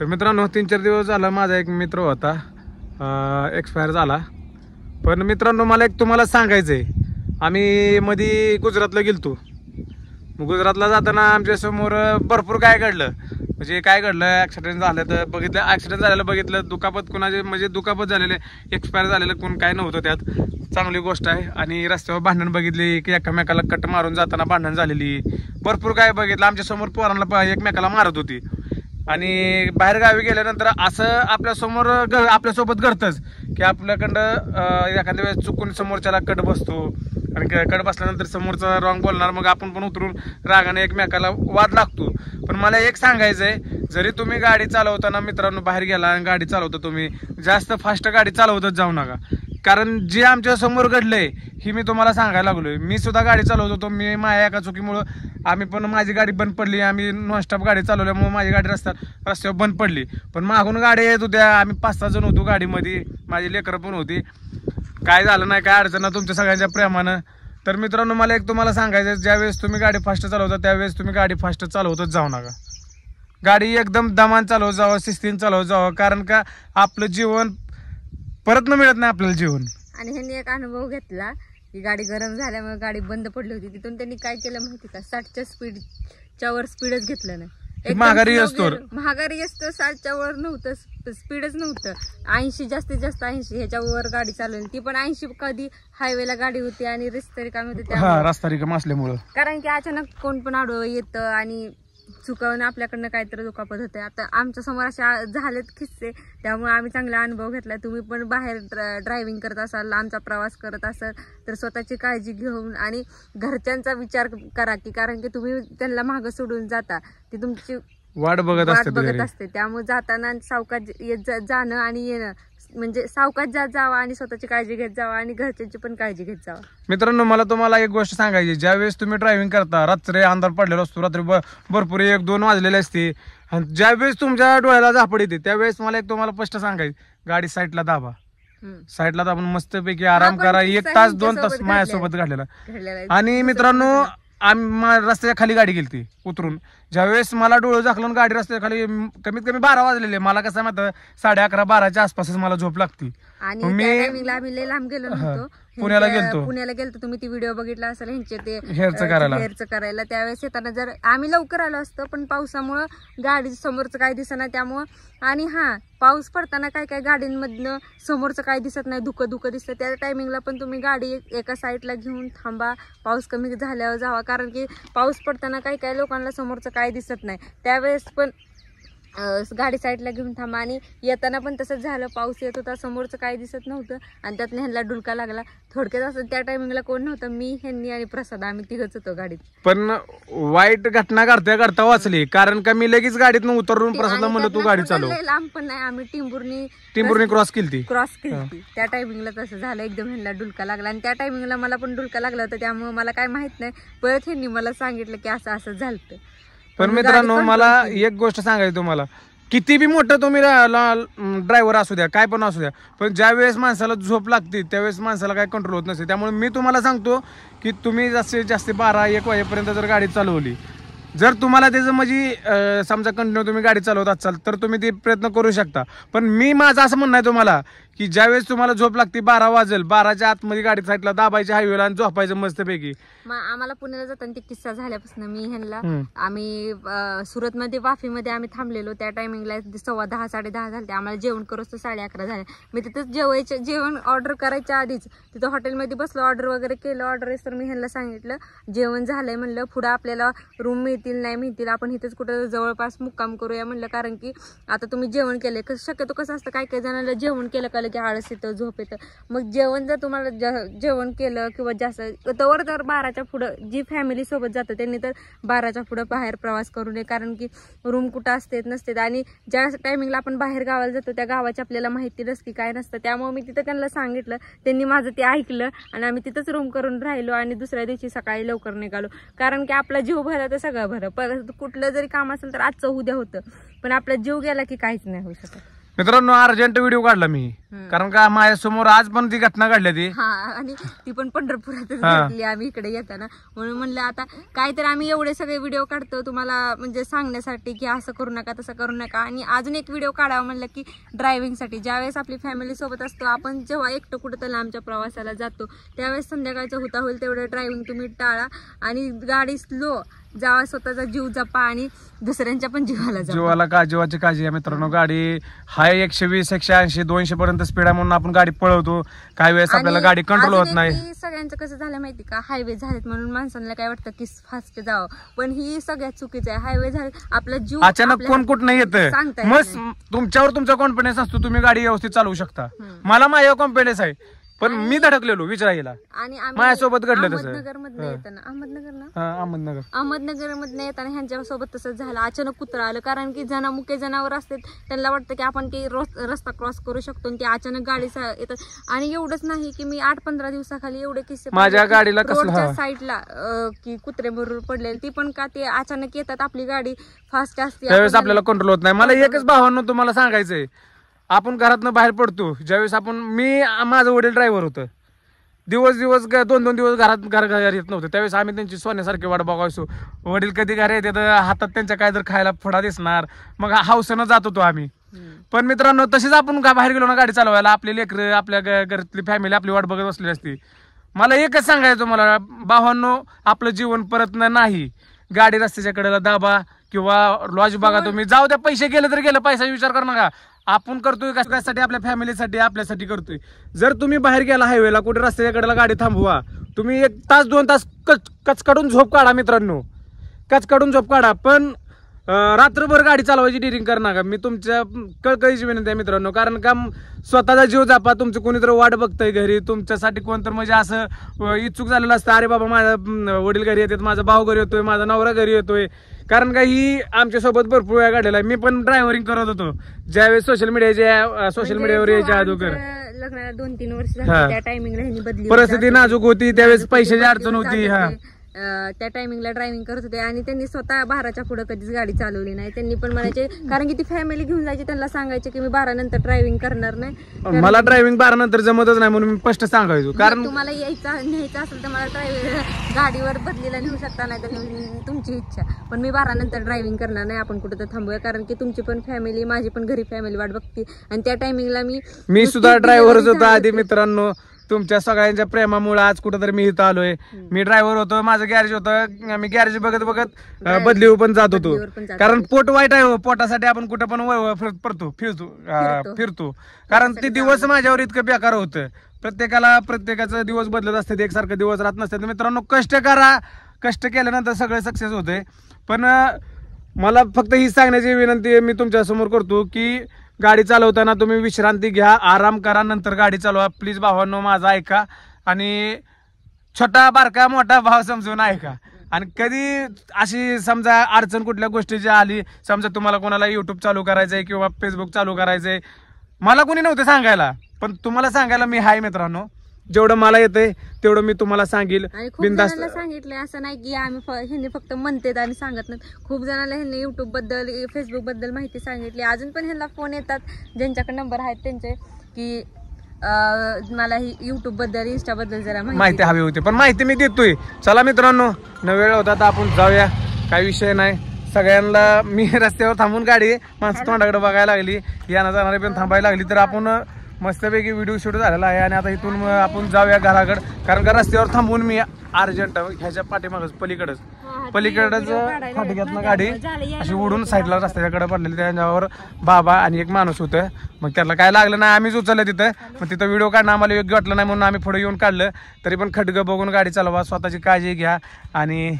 तर मित्रांनो तीन चार दिवस झाला माझा एक मित्र होता एक्सपायर झाला पण मित्रांनो मला एक तुम्हाला सांगायचं आहे आम्ही मध्ये गुजरातला गेलतो गुजरातला जाताना आमच्यासमोर भरपूर काय घडलं म्हणजे काय घडलं ॲक्सिडेंट झालं तर बघितलं ॲक्सिडेंट झालेलं बघितलं दुखापत कुणाचे म्हणजे दुखापत झालेले एक्सपायर झालेलं कोण काय नव्हतं त्यात चांगली गोष्ट आहे आणि रस्त्यावर भांडण बघितली की एकमेकाला कट मारून जाताना भांडण झालेली भरपूर काय बघितलं आमच्यासमोर पोरांना एकमेकाला मारत होती आणि बाहेरगावी गेल्यानंतर असं आपल्यासमोर ग आपल्यासोबत घडतंच की आपल्याकडं एखाद्या वेळेस चुकून समोरच्याला कट बसतो आणि कट बसल्यानंतर समोरचा रॉंग बोलणार मग आपण पण उतरून रागाने एकमेकाला वाद लागतो पण मला एक सांगायचं आहे जरी तुम्ही गाडी चालवताना मित्रांनो बाहेर गेला आणि गाडी चालवता तुम्ही जास्त फास्ट गाडी चालवतच जाऊ नका कारण जे आमच्या समोर घडलंय हे मी तुम्हाला सांगायला लागलोय मी सुद्धा गाडी चालवत होतो मी माझ्या एका चुकीमुळं आम्ही पण माझी गाडी बंद पडली आम्ही नॉनस्टॉप गाडी चालवल्यामुळे माझी गाडी रस्त्यात रस्त्यावर बंद पडली पण मागून गाडी येत होत्या आम्ही पाच सहा जण होतो गाडीमध्ये माझी लेकरं पण होती काय झालं नाही काय अडचण नाही तुमच्या सगळ्यांच्या प्रेमानं तर मित्रांनो मला एक तुम्हाला सांगायचं ज्यावेळेस तुम्ही गाडी फास्ट चालवता त्यावेळेस तुम्ही गाडी फास्ट चालवतच जाऊ नका गाडी एकदम दमान चालवत जावं शिस्तीन चालवत जावं कारण का आपलं जीवन परत न मिळत नाही आपल्याला जेवण आणि ह्यांनी एक अनुभव घेतला की गाडी गरम झाल्यामुळे गाडी बंद पडली होती तिथून त्यांनी काय केलं माहिती का साठच्या च्या वर स्पीडच घेतलं नाही महागारी असतो महागारी असतो साठच्या वर नव्हतं स्पीडच नव्हतं ऐंशी जास्तीत जास्त ऐंशी ह्याच्या वर गाडी चालवली ती पण ऐंशी कधी हायवेला गाडी होती आणि रस्ते रिकामी होती रस्ता रिकाम असल्यामुळं कारण की अचानक कोण पण आडवं येतं आणि चुकवणं आपल्याकडनं काहीतरी दुखापत होते आता आमच्या समोर असे झालेत किस्से त्यामुळे आम्ही चांगला अनुभव घेतला तुम्ही पण बाहेर ड्रायव्हिंग करत असाल लांबचा प्रवास करत असाल तर स्वतःची काळजी घेऊन आणि घरच्यांचा विचार करा की कारण की तुम्ही त्यांना मागं सोडून जाता ती तुमची वाट बघत वाट बघत असते त्यामुळे जाताना सावकाश जाणं आणि येणं म्हणजे सावकाश जात जावा आणि स्वतःची काळजी घेत जावा आणि घरच्यांची पण काळजी घेत जावा मित्रांनो मला तुम्हाला एक गोष्ट सांगायची ज्या वेळेस तुम्ही ड्रायव्हिंग करता रात्री अंधार पडलेला असतो रात्री भरपूर एक दोन वाजलेले असते आणि ज्यावेळेस तुमच्या डोळ्याला झापड येते त्यावेळेस मला एक तुम्हाला स्पष्ट सांगायची गाडी साईडला दाबा साईडला दाबून मस्तपैकी आराम करा एक तास दोन तास माझ्या माझ्यासोबत घडलेला आणि मित्रांनो आम्ही रस्त्याच्या खाली गाडी गेली ती उतरून ज्यावेळेस मला डोळं झाकलून गाडी रस्त्याच्या खाली कमीत कमी बारा वाजलेले मला कसं माहिती साडे अकरा बाराच्या आसपासच मला झोप लागते आणि मी गेलो पुण्याला गेलतो पुण्याला गेलतो तुम्ही ती व्हिडिओ बघितला असेल ह्यांचे ते हेअरचं करायला हेअरचं करायला त्यावेळेस येताना जर आम्ही लवकर आलो असतो पण पावसामुळं गाडी समोरचं काय दिसना त्यामुळं आणि हा पाऊस पडताना काय काय गाडींमधनं समोरचं काय दिसत नाही धुकं धुकं दिसतं त्या टायमिंगला पण तुम्ही गाडी एका साईडला घेऊन थांबा पाऊस कमी झाल्यावर जावा कारण की पाऊस पडताना काही काही लोकांना समोरचं काय दिसत नाही त्यावेळेस पण गाडी साईडला घेऊन थांबा आणि येताना पण तसंच झालं पाऊस येत होता समोरचं काय दिसत नव्हतं आणि त्यात ह्यांना डुलका लागला थोडक्यात असं त्या टायमिंगला कोण नव्हतं मी ह्यांनी आणि प्रसाद आम्ही तिघच होतो गाडीत पण वाईट घटना घडता घडता वाचली कारण का मी लगेच न उतरून प्रसाद म्हणलं तू गाडी चालव लांब पण नाही आम्ही टिंबुर्नी टिंबूरनी क्रॉस केली ती क्रॉस केली त्या टायमिंगला तसं झालं एकदम ह्यांना डुलका लागला आणि त्या टायमिंगला मला पण डुलका लागला होता त्यामुळे मला काय माहित नाही परत ह्यांनी मला सांगितलं की असं असं झालं पण मित्रांनो मला एक गोष्ट सांगायची तुम्हाला किती बी मोठं तुम्ही ड्रायव्हर असू द्या काय पण असू द्या पण ज्या वेळेस माणसाला झोप लागते त्यावेळेस माणसाला काय कंट्रोल होत नसते त्यामुळे मी तुम्हाला सांगतो की तुम्ही जास्तीत जास्त बारा एक वाजेपर्यंत जर गाडी चालवली जर तुम्हाला त्याचं म्हणजे समजा कंटिन्यू तुम्ही गाडी चालवत असाल तर तुम्ही ते प्रयत्न करू शकता पण मी माझं असं म्हणणं आहे तुम्हाला की ज्यावेळेस तुम्हाला झोप लागते बारा वाजेल बाराच्या आतमध्ये गाडी साईडला दाबायची हायवेला आणि झोपायचं मस्तपैकी मग आम्हाला पुण्याला जाताना ते किस्सा झाल्यापासून मी ह्यांना आम्ही मध्ये सुरतमध्ये वाफीमध्ये आम्ही थांबलेलो त्या टायमिंगला सव्वा दहा साडे दहा झाले आम्हाला जेवण करू तर साडे अकरा झाले मी तिथं जेवायचे जेवण ऑर्डर करायच्या आधीच तिथं हॉटेलमध्ये बसलो ऑर्डर वगैरे केलं ऑर्डर तर मी ह्यांना सांगितलं जेवण झालंय म्हणलं पुढं आपल्याला रूम येतील नाही मिळतील आपण इथेच कुठं जवळपास मुक्काम करूया म्हणलं कारण की आता तुम्ही जेवण केले कसं शक्यतो कसं असतं काय काय जणांना जेवण केलं कळलं की आळस येतं झोप येतं मग जेवण जर तुम्हाला जेवण केलं किंवा जास्त तवर तर बाराच्या पुढं जी फॅमिली सोबत जातं त्यांनी तर बाराच्या पुढं बाहेर प्रवास करू नये कारण की रूम कुठं असतेत नसतेत आणि ज्या टायमिंगला आपण बाहेर गावाला जातो त्या गावाची आपल्याला माहिती की काय नसतं त्यामुळे मी तिथं त्यांना सांगितलं त्यांनी माझं ते ऐकलं आणि आम्ही तिथंच रूम करून राहिलो आणि दुसऱ्या दिवशी सकाळी लवकर निघालो कारण की आपला जीव भरला तर सगळा बरं परत कुठलं जरी काम असेल तर आजचं उद्या होत पण आपला जीव गेला की काहीच नाही होऊ शकत मित्रांनो अर्जंट व्हिडिओ काढला मी कारण का माझ्या समोर आज पण ती घटना घडली ती आणि ती पण पंढरपुरातच आम्ही इकडे येताना म्हणून म्हणलं आता काहीतरी आम्ही एवढे सगळे व्हिडिओ काढतो तुम्हाला म्हणजे सांगण्यासाठी की असं करू नका तसं करू नका आणि अजून एक व्हिडिओ काढावा म्हणलं की ड्रायव्हिंगसाठी ज्यावेळेस आपली फॅमिली सोबत असतो आपण जेव्हा एकटं कुठं आमच्या लांबच्या प्रवासाला जातो त्यावेळेस संध्याकाळचं होता होईल तेवढं ड्रायव्हिंग तुम्ही टाळा आणि गाडी स्लो जावा स्वतःचा जीव जपा आणि दुसऱ्यांच्या पण जीवाला जीवाला का जीवाची काळजी आहे मित्रांनो गाडी हाय एकशे वीस एकशे ऐंशी दोनशे पर्यंत स्पीड आहे म्हणून आपण गाडी पळवतो काही वेळेस आपल्याला गाडी कंट्रोल होत नाही सगळ्यांचं कसं झालं माहिती का हायवे झालेत म्हणून माणसांना काय वाटतं की फास्ट जावं पण ही सगळ्यात चुकीच आहे हायवे झाले आपला जीव अचानक कोण कुठं नाही येत सांगता मग तुमच्यावर तुमचा कॉन्फिडन्स असतो तुम्ही गाडी व्यवस्थित चालवू शकता मला माझ्या कॉन्फिडन्स आहे पण मी धडकलेलो विचारायला आणि आम्ही माझ्यासोबत घडलं अहमदनगर मधनं येताना अहमदनगर ना अहमदनगर अहमदनगर मधनं येताना ह्यांच्या सोबत तसंच झालं अचानक कुत्रा आलं कारण की जना मुके जनावर असते त्यांना वाटतं की आपण ते रस्ता क्रॉस करू शकतो आणि ते अचानक गाडी येतात आणि एवढंच नाही की मी आठ पंधरा दिवसाखाली एवढे किस्से माझ्या गाडीला कसं साईडला की कुत्रे बरोबर पडले ती पण का ते अचानक येतात आपली गाडी फास्ट असते आपल्याला कंट्रोल होत नाही मला एकच भावांनो तुम्हाला सांगायचंय आपण घरातनं बाहेर पडतो ज्यावेळेस आपण मी माझं वडील ड्रायव्हर होतं दिवस दिवस दोन दोन दिवस घरात घर घर येत नव्हतं त्यावेळेस आम्ही त्यांची सोन्यासारखी वाट बघायचो वडील कधी घर येते तर हातात त्यांच्या काय जर खायला फुडा दिसणार मग हाऊसनं जात होतो आम्ही पण मित्रांनो तसेच आपण का बाहेर गेलो ना गाडी चालवायला आपले लेकरं आपल्या घरातली फॅमिली आपली वाट बघत बसलेली असती मला एकच सांगायचं मला भावांनो आपलं जीवन परत नाही गाडी रस्त्याच्या कडेला दाबा किंवा लॉज बघा हो. तुम्ही जाऊ द्या पैसे गेले तर गेलं पैसा विचार कर नका आपण करतोय कशासाठी आपल्या फॅमिलीसाठी आपल्यासाठी करतोय जर तुम्ही बाहेर गेला हायवेला कुठे रस्त्याच्या गाडी थांबवा तुम्ही एक तास दोन तास कच कचकडून झोप काढा मित्रांनो कचकडून झोप काढा पण रात्रभर गाडी चालवायची डिरिंग करणार नका मी तुमच्या कळकळीची विनंती आहे मित्रांनो कारण का स्वतःचा जीव जापा तुमचं कोणीतरी वाट बघतंय घरी तुमच्यासाठी कोणतर म्हणजे असं इच्छुक झालेलं असतं अरे बाबा माझा वडील घरी येतात माझा भाऊ घरी येतोय माझा नवरा घरी येतोय कारण का ही आमच्यासोबत भरपूर वेळा गाडीला मी पण ड्रायव्हरिंग करत होतो ज्यावेळेस सोशल मीडियाच्या सोशल मीडियावर यायच्या म्हणजे अगोदर लग्नाला दोन तीन वर्ष परिस्थिती नाजूक होती त्यावेळेस पैशाची अडचण होती हा त्या टायमिंगला ड्रायव्हिंग करत होते आणि त्यांनी स्वतः बाराच्या पुढे कधीच गाडी चालवली नाही त्यांनी पण म्हणायचे कारण की ती फॅमिली घेऊन जायची त्यांना सांगायचे की मी बारा नंतर ड्रायव्हिंग करणार नाही मला ड्रायव्हिंग बारा नंतर जमतच नाही म्हणून मी स्पष्ट सांगायचो कारण तुम्हाला यायचं न्यायचं असेल तर मला ड्रायव्हिंग गाडीवर बदलीला नेऊ शकता नाही तर तुमची इच्छा पण मी बारा नंतर ड्रायव्हिंग करणार नाही आपण कुठं तर थांबूया कारण की तुमची पण फॅमिली माझी पण घरी फॅमिली वाट बघते आणि त्या टायमिंगला मी मी सुद्धा ड्रायव्हरच होतो आधी मित्रांनो तुमच्या सगळ्यांच्या प्रेमामुळे आज कुठंतरी मी इथं आलोय मी ड्रायव्हर होतो माझं गॅरेज होतं मी गॅरेज बघत बघत बदली पण जात होतो कारण पोट वाईट आहे हो, पोटासाठी आपण कुठं पण फिरतो फिरतो कारण ते दिवस माझ्यावर इतकं बेकार होतं प्रत्येकाला प्रत्येकाचा दिवस बदलत असतात एकसारखं दिवस राहत नसतात मित्रांनो कष्ट करा कष्ट केल्यानंतर सगळे सक्सेस होते पण मला फक्त ही सांगण्याची विनंती मी तुमच्यासमोर करतो की गाडी चालवताना तुम्ही विश्रांती घ्या आराम करा नंतर गाडी चालवा प्लीज भावांनो माझा ऐका आणि छोटा बारका मोठा भाव समजून ऐका आणि कधी अशी समजा अडचण कुठल्या गोष्टीची आली समजा तुम्हाला कोणाला युट्यूब चालू करायचं आहे किंवा फेसबुक चालू करायचं आहे मला कोणी नव्हतं सांगायला पण तुम्हाला सांगायला मी हाय मित्रांनो जेवढं मला येते तेवढं मी तुम्हाला सांगेल आणि असं नाही की आम्ही फ- ह्यांनी फक्त म्हणतेत आणि सांगत नाही खूप जणांना ह्यांनी युट्यूब बद्दल फेसबुक बद्दल माहिती सांगितली अजून पण ह्यांना फोन येतात ज्यांच्याकडे नंबर आहेत त्यांचे की मला ही युट्यूब बद्दल इन्स्टा बद्दल जरा माहिती हवी होती पण माहिती मी देतोय चला मित्रांनो न वेळ होता तर आपण जाऊया काही विषय नाही सगळ्यांना मी रस्त्यावर थांबून गाडी माणसं तोंडाकडे बघायला लागली यानं जाणारे पण थांबायला लागली तर आपण मस्तपैकी व्हिडिओ शूट झालेला आहे आणि आता इथून आपण जाऊया घराकडं कारण का रस्त्यावर थांबून मी अर्जंट ह्याच्या पाठीमागच पलीकडच पलीकडच फाटक्यातनं गाडी अशी उडून साईडला रस्त्याच्याकडे पडलेली त्यांच्यावर बाबा आणि एक माणूस होतं मग त्याला काय लागलं नाही आम्हीच उचललं तिथं मग तिथं व्हिडिओ काढणं आम्हाला योग्य वाटलं नाही म्हणून आम्ही पुढे येऊन काढलं तरी पण खडगं बघून गाडी चालवा स्वतःची काळजी घ्या आणि